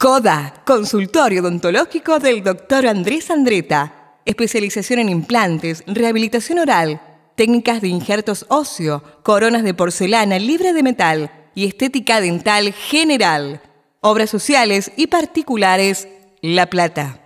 CODA, consultorio odontológico del doctor Andrés Andreta. Especialización en implantes, rehabilitación oral, técnicas de injertos óseo, coronas de porcelana libre de metal y estética dental general. Obras sociales y particulares, La Plata.